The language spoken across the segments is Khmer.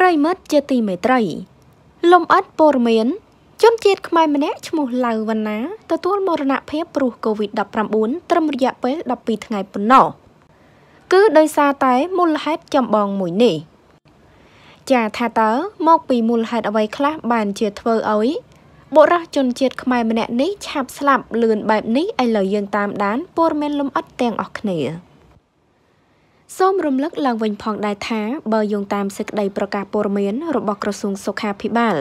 ប្រិមិត្តជាទីមេត្រីលំអិតព័រមៀនជនជាតិខ្មែរម្នាក់ឈ្មោះឡៅវណ្ណាទទួលមរណភាពព្រោះ COVID-19 ត្រឹមរយៈពេល12ថ្ងៃប៉ុណ្ណោះគឺដោយសារតែមូលហេតុចម្បងមួយនេះចាថាតើមក ពីមូលហេតុអ្វីខ្លះបានជាធ្វើឲ្យបុរសជនជាតិខ្មែរម្នាក់នេះឆាប់ស្លាប់លឿនបែបនេះឥឡូវយើងតាមដានព័ត៌មានលំអិតទាំងអស់គ្នា។សូមរំលឹកឡើងវិញផងដែរថាបើយោងតាមសេចក្តីប្រកាសព័ត៌មាន របស់ក្រសួងសុខាភិបាល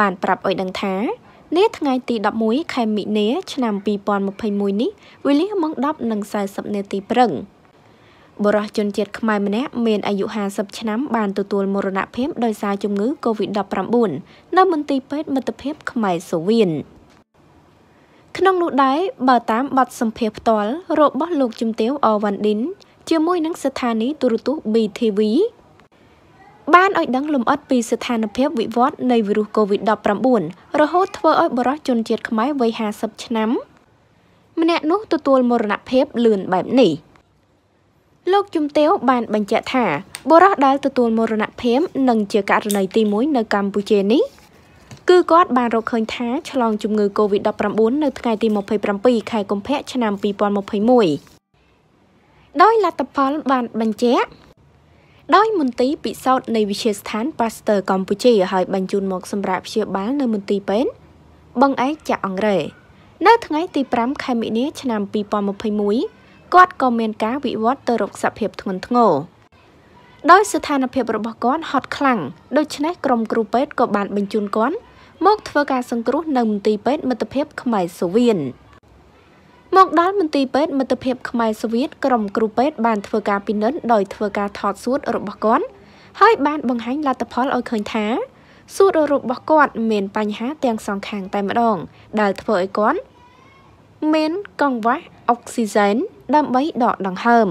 បានប្រាប់ឲ្យដឹងថានាថ្ងៃទី11ខែមិនិលឆ្នាំ2021នេះវេលាម៉ោង10:40នាទីព្រឹងបរិះជនជាតិខ្មែរម្នាក់មានអាយុ50ឆ្នាំបានទទួលមរណភាពដោយសារជំងឺ Covid-19 នៅមន្ទីរពេទ្យមិត្តភាពខ្មែរសូវៀនក្នុងនោះដែរបើតាមបទសម្ភាសផ្ទាល់របស់លោកជំទាវអវ៉ាន់ឌិនជាមួយនឹងស្ថានីយទូរទស្សន៍ BTV បានឲ្យដឹងលំអិតពីស្ថានភាពវិវត្តនៃវីរុស COVID-19 រហូតធ្វើឲ្យ បរិសុជនជាតិខ្មែរវ័យ50ឆ្នាំម្នាក់នោះ ទទួលមរណភាពលឿនបែបនេះលោកជំទាវបានបញ្ជាក់ថាបរិសដែលទទួលមរណភាពនឹងជាករណីទី1នៅកម្ពុជានេះ គឺគាត់បានរកឃើញថាឆ្លងជំងឺ COVID-19 នៅថ្ងៃទី27ខែកុម្ភៈឆ្នាំ2021ដោយលទ្ធផលបានបញ្ជាក់ដោយ មន្ទីរពិសោធន៍នៃវិទ្យាស្ថាន Pasteur កម្ពុជា ហើយបញ្ជូនមក សម្រាប់ព្យាបាលនៅមន្ទីរពេទ្យបឹងឯកចាក់អង្រែនៅថ្ងៃទី5ខែមីនាឆ្នាំ2021គាត់ក៏មានការវិវត្តទៅរកសភាពធ្ងន់ធ្ងរដោយស្ថានភាពរបស់គាត់ហត់ខ្លាំងដូច្នេះក្រុមគ្រូពេទ្យក៏បានបញ្ជូនគាត់មកធ្វើការសង្គ្រោះនៅមន្ទីរពេទ្យមិត្តភាពខ្មែរសូវៀនមកដល់មន្ទីរពេទ្យមិត្តភាពខ្មែរសូវៀតក្រុមគ្រូពេទ្យបានធ្វើការពិនិត្យដោយធ្វើការថតសួត របស់គាត់ហើយ បានបង្ហាញលទ្ធផលឲ្យឃើញថាសួតរបស់គាត់ មាន បញ្ហាទាំងសងខាងតែម្ដងដែលធ្វើឲ្យគាត់មានកង្វះអុកស៊ីហ្សែនដើម្បីដកដង្ហើម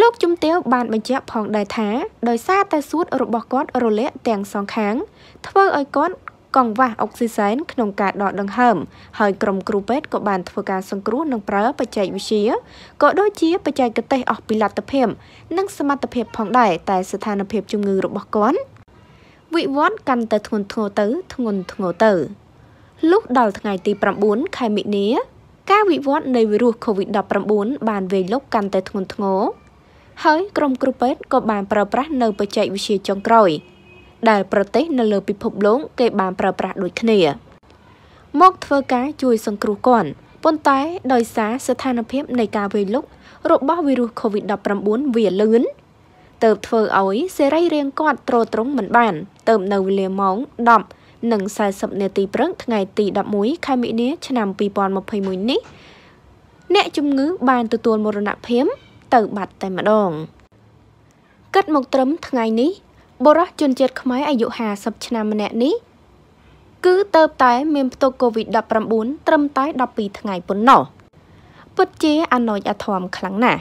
លោកជំទាវបានបញ្ជាក់ផងដែរថាដោយសារតែសួតរបស់គាត់រលាកទាំងសងខាង ធ្វើឲ្យគាត់កង្វះអុកស៊ីសែនក្នុងការដកដង្ហើមហើយក្រុមគ្រូពេទ្យក៏បានធ្វើការសង្គ្រោះនិងប្រើបច្ចេកវិទ្យាក៏ដូចជាបច្ចេកទេសអស់ពីលទ្ធភាពនិងសមត្ថភាពផងដែរតែ ស្ថានភាពជំងឺរបស់គាត់វិវត្តកាន់តែធ្ងន់ធ្ងរទៅធ្ងន់ធ្ងរទៅលុះដល់ថ្ងៃទី9ខែមិនិនា ការវិវត្តនៃវីរុស COVID-19 បានវាយលុកកាន់តែធ្ងន់ធ្ងរហើយក្រុមគ្រូពេទ្យក៏បានប្រើប្រាស់នៅបច្ចេកវិទ្យាចុងក្រោយដែលប្រទេស នៅលើពិភពលោកគេបានប្រើប្រាស់ដូចគ្នាមកធ្វើការជួយសង្គ្រោះគាត់ប៉ុន្តែដោយសារស្ថានភាពនៃការវេលុករបស់វីរុស COVID-19 វាលឿនទៅធ្វើឲ្យសេរីរាង្គគាត់ទ្រទ្រង់មិនបានទៅនៅវេលាម៉ោង10និង40នាទីព្រឹកថ្ងៃទី11ខែមិនិនាឆ្នាំ2021នេះ អ្នកជំងឺបានទទួលមរណភាពទៅបាត់តែម្ដងគិតមកត្រឹមថ្ងៃនេះបុរសជនជាតិខ្មែរអាយុ50ឆ្នាំម្នាក់នេះ គឺទៅតែមានផ្ទុក COVID-19 ត្រឹមតែ12ថ្ងៃប៉ុណ្ណោះពិតជាអណោចអធមខ្លាំងណាស់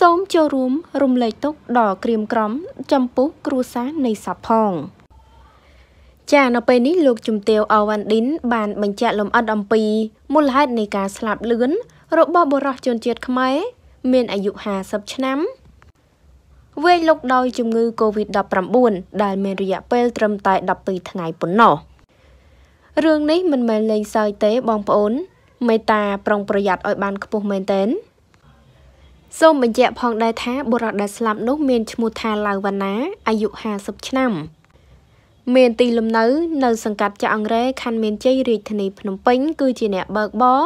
សូមចូលរួមរំលែកទុកដល់ក្រៀមក្រំចំពោះគ្រួសារនៃសាផង ចានៅពេលនេះលោកជំទាវអូវ៉ាន់ឌិនបានបញ្ជាក់លម្អិតអំពីមូលហេតុនៃការស្លាប់លឿនរបស់បុរសជនជាតិខ្មែរមានអាយុ50ឆ្នាំវេលុកដោយជំងឺ Covid-19 ដែលមានរយៈពេលត្រឹមតែ12ថ្ងៃប៉ុណ្ណោះរឿងនេះមិនមែនលេងសើចទេបងប្អូន មេត្តាប្រុងប្រយ័ត្នឲ្យបានខ្ពស់មែនទែនសូមបញ្ជាក់ផងដែរថាបុរសដែលស្លាប់នោះមានឈ្មោះថាឡាវវណ្ណាអាយុ50ឆ្នាំមានទីលំនៅនៅសង្កាត់ចាអង្រែខណ្ឌមានជ័យរាជធានីភ្នំពេញ គឺជាអ្នកបើកបរ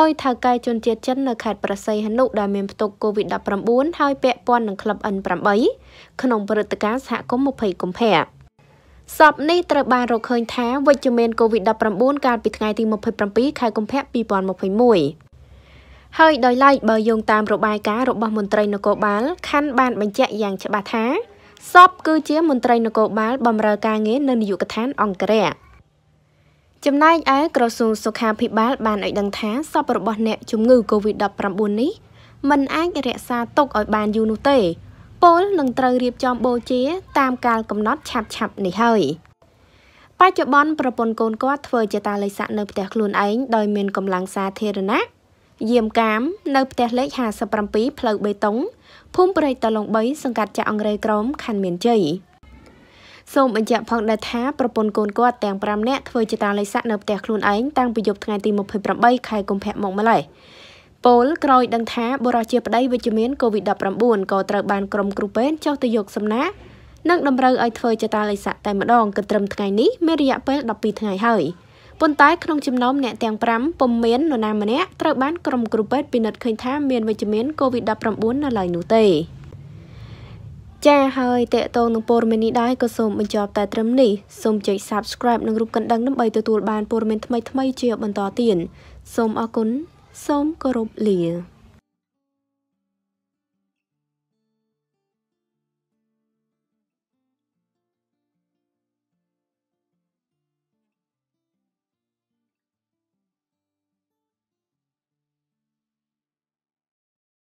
ឲ្យថៅកែជនជាតិចិននៅខេត្តប្រស័យហនុដែលមានផ្ទុក COVID-19 ហើយពាក់ព័ន្ធនឹងក្លឹប N8 ក្នុងព្រឹត្តិការណ៍សហគមន៍20កុម្ភៈសពនេះត្រូវបានរកឃើញថាវិជ្ជមាន COVID-19 កាលពីថ្ងៃទី27ខែកុម្ភៈ2021ហើយដោយឡែកបើយោងតាមរបាយការណ៍របស់មន្ត្រីនគរបាលខណ្ឌបានបញ្ជាក់យ៉ាងច្បាស់ថាសពគឺជាមន្ត្រីនគរបាលបម្រើការងារនៅនាយកដ្ឋានអង្គរៈចំណែកឯក្រសួងសុខាភិបាលបានឲ្យដឹងថាសពរបស់អ្នកជំងឺ Covid-19 នេះមិនអាចរក្សាទុកឲ្យបានយូរនោះទេ ពលនឹងត្រូវរៀបចំបូជាតាមកាលកំណត់ឆាប់ឆាប់នេះហើយ បច្ចុប្បន្នប្រពន្ធកូនគាត់ធ្វើជាតាលិស័កនៅផ្ទះខ្លួនឯងដោយមានកម្លាំងសាធារណៈយាមកាមនៅផ្ទះលេខ57ផ្លូវបេតុងភូមិព្រៃតឡុង3សង្កាត់ចាក់អង្រេក្រមខណ្ឌមានជ័យសូមបញ្ជាក់ផងដែរថា ប្រពន្ធកូនគាត់ទាំង5នាក់ធ្វើចតាលេខសាក់នៅផ្ទះខ្លួនឯងតាំងពីយប់ថ្ងៃទី28ខែកុម្ភៈមកម្ល៉េះពលក្រោយដឹងថាបុរសជាប្តីវិជ្ជមានកូវីដ -19 ក៏ត្រូវបានក្រុមគ្រូពេទ្យចុះទៅយក សំណាក់និងតម្រូវឲ្យធ្វើចតាលេខសាក់តែម្ដងគិតត្រឹមថ្ងៃនេះមានរយៈពេល12ថ្ងៃហើយ។ប៉ុន្តែក្នុងចំណោមអ្នកទាំង5ពុំមាននរណាម្នាក់ត្រូវបានក្រុមគ្រូពេទ្យពិនិត្យឃើញថាមានវិជ្ជមាន COVID-19 នៅឡើយនោះទេចាហើយតេតងនឹងព័ត៌មាននេះដែរក៏សូមបញ្ចប់តែត្រឹមនេះសូមចុច Subscribe និងរូបកណ្ដឹងដើម្បីទទួលបានព័ត៌មានថ្មីៗជាបន្តទៀតសូមអរគុណសូមគោរពលា